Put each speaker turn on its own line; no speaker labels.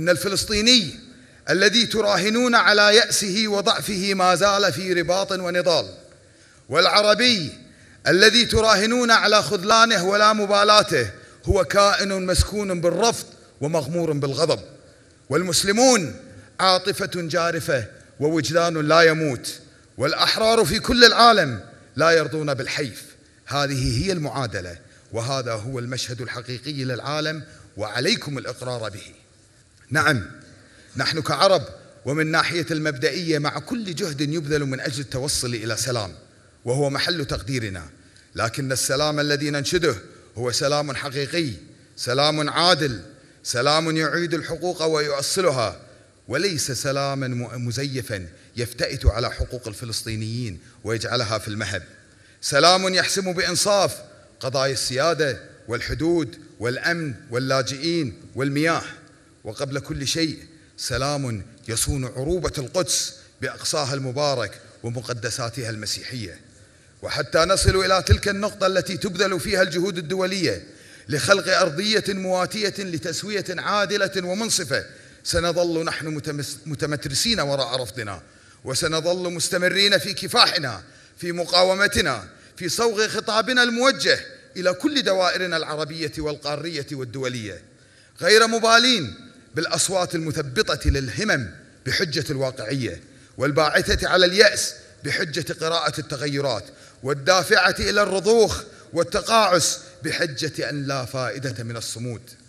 إن الفلسطيني الذي تراهنون على يأسه وضعفه ما زال في رباط ونضال والعربي الذي تراهنون على خذلانه ولا مبالاته هو كائن مسكون بالرفض ومغمور بالغضب والمسلمون عاطفة جارفة ووجدان لا يموت والأحرار في كل العالم لا يرضون بالحيف هذه هي المعادلة وهذا هو المشهد الحقيقي للعالم وعليكم الإقرار به نعم نحن كعرب ومن ناحية المبدئية مع كل جهد يبذل من أجل التوصل إلى سلام وهو محل تقديرنا لكن السلام الذي ننشده هو سلام حقيقي سلام عادل سلام يعيد الحقوق ويؤصلها وليس سلاما مزيفا يفتئت على حقوق الفلسطينيين ويجعلها في المهب سلام يحسم بإنصاف قضايا السيادة والحدود والأمن واللاجئين والمياه وقبل كل شيء سلام يصون عروبة القدس بأقصاها المبارك ومقدساتها المسيحية وحتى نصل إلى تلك النقطة التي تبذل فيها الجهود الدولية لخلق أرضية مواتية لتسوية عادلة ومنصفة سنظل نحن متمترسين وراء رفضنا وسنظل مستمرين في كفاحنا في مقاومتنا في صوغ خطابنا الموجه إلى كل دوائرنا العربية والقارية والدولية غير مبالين بالاصوات المثبطه للهمم بحجه الواقعيه والباعثه على الياس بحجه قراءه التغيرات والدافعه الى الرضوخ والتقاعس بحجه ان لا فائده من الصمود